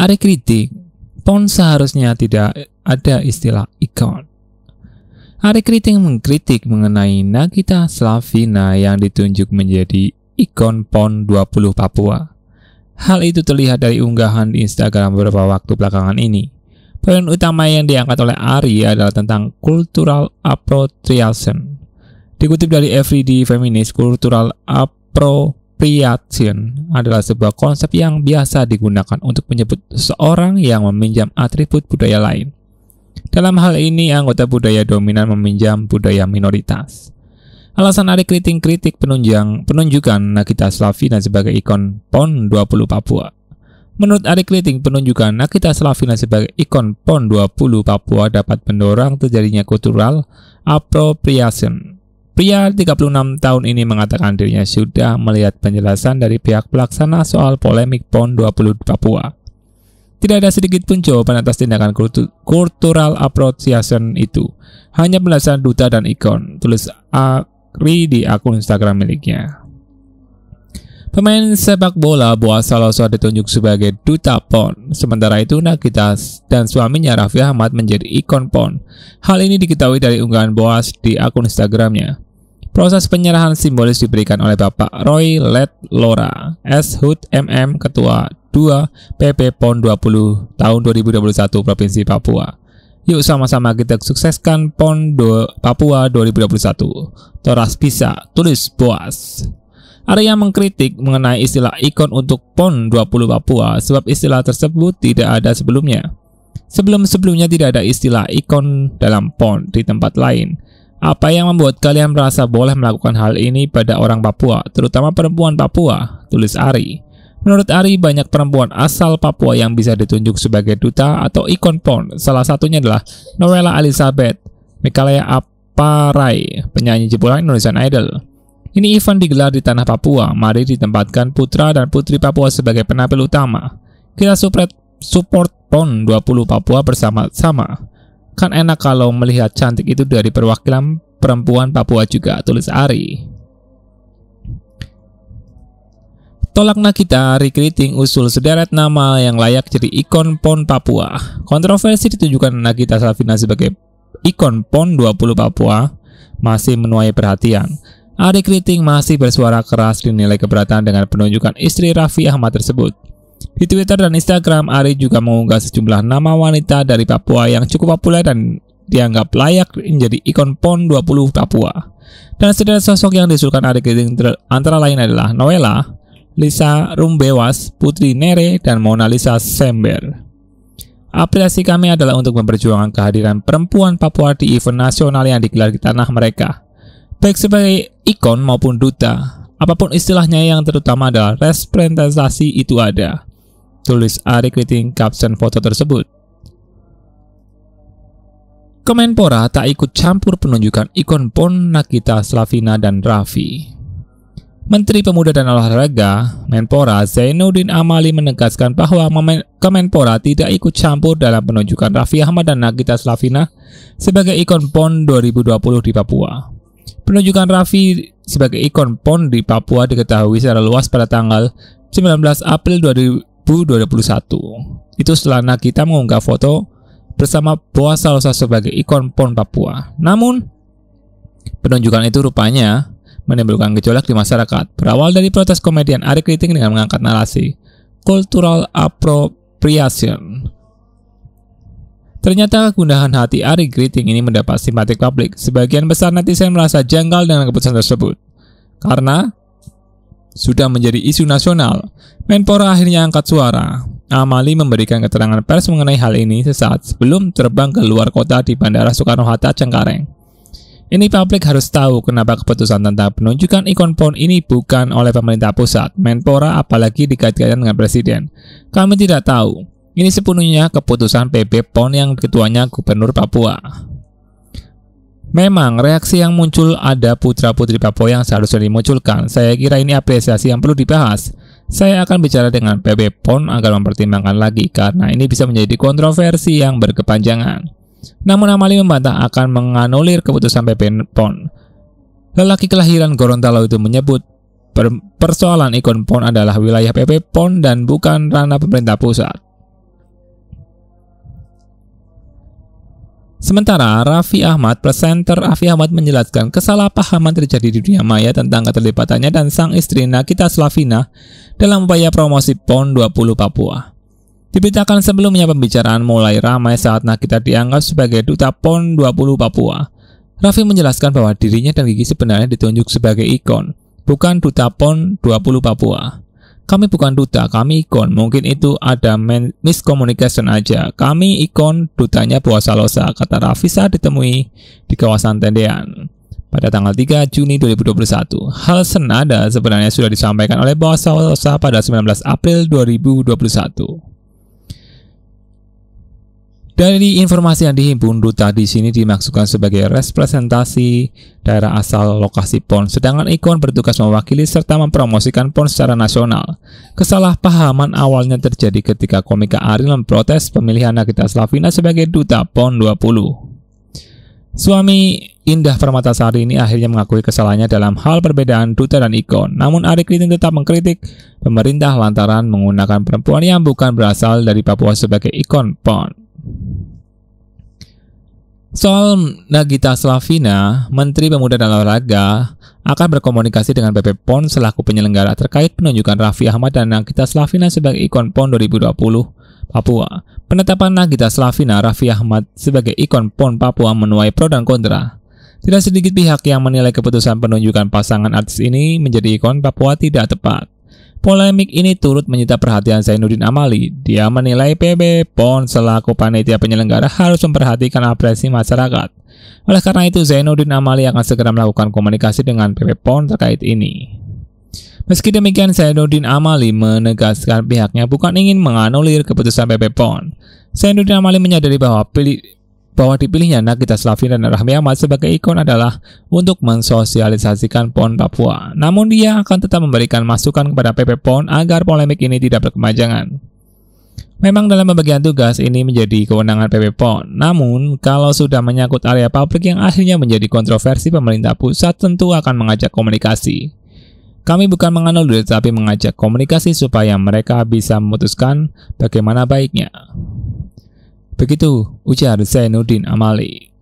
Ada kritik, pon seharusnya tidak ada istilah ikon. Ada kritik mengkritik mengenai Nagita Slavina yang ditunjuk menjadi ikon PON 20 Papua. Hal itu terlihat dari unggahan di Instagram beberapa waktu belakangan ini. Poin utama yang diangkat oleh Ari adalah tentang cultural appropriation. Dikutip dari Everyday Feminist, cultural appropriation Priatsin adalah sebuah konsep yang biasa digunakan untuk menyebut seorang yang meminjam atribut budaya lain. Dalam hal ini, anggota budaya dominan meminjam budaya minoritas. Alasan ada kritik-kritik penunjang, penunjukan Nagita Slavina sebagai ikon PON 20 Papua. Menurut Ari Kriting, penunjukan Nakita Slavina sebagai ikon PON 20 Papua dapat mendorong terjadinya kultural appropriation Pria 36 tahun ini mengatakan dirinya sudah melihat penjelasan dari pihak pelaksana soal polemik PON 20 Papua. Tidak ada sedikit pun jawaban atas tindakan cultural appropriation itu. Hanya penjelasan duta dan ikon, tulis Akri di akun Instagram miliknya. Pemain sepak bola Boa Saloso ditunjuk sebagai duta PON. Sementara itu Nagita dan suaminya Raffi Ahmad menjadi ikon PON. Hal ini diketahui dari unggahan Boas di akun Instagramnya. Proses penyerahan simbolis diberikan oleh Bapak Roy Let Lora, S. Hood MM, Ketua 2 PP PON 20 tahun 2021 Provinsi Papua. Yuk sama-sama kita sukseskan PON do, Papua 2021. Toras bisa, tulis puas. Arya mengkritik mengenai istilah ikon untuk PON 20 Papua sebab istilah tersebut tidak ada sebelumnya. Sebelum-sebelumnya tidak ada istilah ikon dalam PON di tempat lain. Apa yang membuat kalian merasa boleh melakukan hal ini pada orang Papua, terutama perempuan Papua? Tulis Ari. Menurut Ari, banyak perempuan asal Papua yang bisa ditunjuk sebagai duta atau ikon porn. Salah satunya adalah Noella Elizabeth, Mikalaya Aparai, penyanyi jepulang Indonesian Idol. Ini event digelar di tanah Papua. Mari ditempatkan putra dan putri Papua sebagai penampil utama. Kita support, support PON 20 Papua bersama-sama. Kan enak kalau melihat cantik itu dari perwakilan perempuan Papua juga, tulis Ari. Tolak Nakita recreating usul sederet nama yang layak jadi ikon PON Papua. Kontroversi ditujukan Nakita Safina sebagai ikon PON 20 Papua masih menuai perhatian. Ari Kriting masih bersuara keras dinilai keberatan dengan penunjukan istri Raffi Ahmad tersebut. Di Twitter dan Instagram, Ari juga mengunggah sejumlah nama wanita dari Papua yang cukup populer dan dianggap layak menjadi ikon PON 20 Papua. Dan sederet sosok yang disuruhkan Ari Gading antara lain adalah Noella, Lisa Rumbewas, Putri Nere, dan Mona Lisa Sember. Apresiasi kami adalah untuk memperjuangkan kehadiran perempuan Papua di event nasional yang digelar di tanah mereka. Baik sebagai ikon maupun duta, apapun istilahnya yang terutama adalah representasi itu ada tulis Ari Kriting caption foto tersebut. Kemenpora tak ikut campur penunjukan ikon PON Nakita Slavina dan Raffi. Menteri Pemuda dan Olahraga, Menpora Zainuddin Amali menegaskan bahwa Kemenpora tidak ikut campur dalam penunjukan Raffi Ahmad dan Nakita Slavina sebagai ikon PON 2020 di Papua. Penunjukan Raffi sebagai ikon PON di Papua diketahui secara luas pada tanggal 19 April 2021. Itu setelah Nagita mengunggah foto bersama Boa Salosa sebagai ikon PON Papua. Namun, penunjukan itu rupanya menimbulkan gejolak di masyarakat, berawal dari protes komedian Ari Kriting dengan mengangkat narasi cultural appropriation. Ternyata kegundahan hati Ari Kriting ini mendapat simpatik publik. Sebagian besar netizen merasa janggal dengan keputusan tersebut. Karena sudah menjadi isu nasional, Menpora akhirnya angkat suara. Amali memberikan keterangan pers mengenai hal ini sesaat sebelum terbang ke luar kota di Bandara Soekarno-Hatta, Cengkareng. Ini publik harus tahu kenapa keputusan tentang penunjukan ikon PON ini bukan oleh pemerintah pusat, Menpora apalagi dikaitkan dengan presiden. Kami tidak tahu. Ini sepenuhnya keputusan PP PON yang ketuanya Gubernur Papua. Memang reaksi yang muncul ada putra-putri Papua yang seharusnya dimunculkan. Saya kira ini apresiasi yang perlu dibahas. Saya akan bicara dengan PB PON agar mempertimbangkan lagi karena ini bisa menjadi kontroversi yang berkepanjangan. Namun Amali membantah akan menganulir keputusan PP PON. Lelaki kelahiran Gorontalo itu menyebut persoalan ikon PON adalah wilayah PP PON dan bukan ranah pemerintah pusat. Sementara Raffi Ahmad, presenter Raffi Ahmad menjelaskan kesalahpahaman terjadi di dunia maya tentang keterlibatannya dan sang istri Nakita Slavina dalam upaya promosi PON 20 Papua. Diberitakan sebelumnya pembicaraan mulai ramai saat Nakita dianggap sebagai duta PON 20 Papua. Raffi menjelaskan bahwa dirinya dan Gigi sebenarnya ditunjuk sebagai ikon, bukan duta PON 20 Papua. Kami bukan duta, kami ikon. Mungkin itu ada miscommunication aja. Kami ikon dutanya puasa losa, kata Rafisa ditemui di kawasan Tendean. Pada tanggal 3 Juni 2021, hal senada sebenarnya sudah disampaikan oleh Bawasawasa pada 19 April 2021. Dari informasi yang dihimpun, duta di sini dimaksudkan sebagai representasi daerah asal lokasi PON, sedangkan ikon bertugas mewakili serta mempromosikan PON secara nasional. Kesalahpahaman awalnya terjadi ketika komika Ariel memprotes pemilihan Nagita Slavina sebagai duta PON 20. Suami Indah Permatasari ini akhirnya mengakui kesalahannya dalam hal perbedaan duta dan ikon. Namun Ari Kriting tetap mengkritik pemerintah lantaran menggunakan perempuan yang bukan berasal dari Papua sebagai ikon PON. Soal Nagita Slavina, Menteri Pemuda dan Olahraga akan berkomunikasi dengan BP PON selaku penyelenggara terkait penunjukan Raffi Ahmad dan Nagita Slavina sebagai ikon PON 2020 Papua. Penetapan Nagita Slavina Raffi Ahmad sebagai ikon PON Papua menuai pro dan kontra. Tidak sedikit pihak yang menilai keputusan penunjukan pasangan artis ini menjadi ikon Papua tidak tepat. Polemik ini turut menyita perhatian Zainuddin Amali. Dia menilai PB PON selaku panitia penyelenggara harus memperhatikan apresi masyarakat. Oleh karena itu, Zainuddin Amali akan segera melakukan komunikasi dengan PB PON terkait ini. Meski demikian, Zainuddin Amali menegaskan pihaknya bukan ingin menganulir keputusan PP PON. Zainuddin Amali menyadari bahwa bahwa dipilihnya Nagita Slavina dan Rahmi Ahmad sebagai ikon adalah untuk mensosialisasikan PON Papua. Namun dia akan tetap memberikan masukan kepada PP PON agar polemik ini tidak berkemajuan. Memang dalam pembagian tugas ini menjadi kewenangan PP PON, namun kalau sudah menyangkut area publik yang akhirnya menjadi kontroversi pemerintah pusat tentu akan mengajak komunikasi. Kami bukan menganulir tapi mengajak komunikasi supaya mereka bisa memutuskan bagaimana baiknya. Begitu ujar Zainuddin Amali.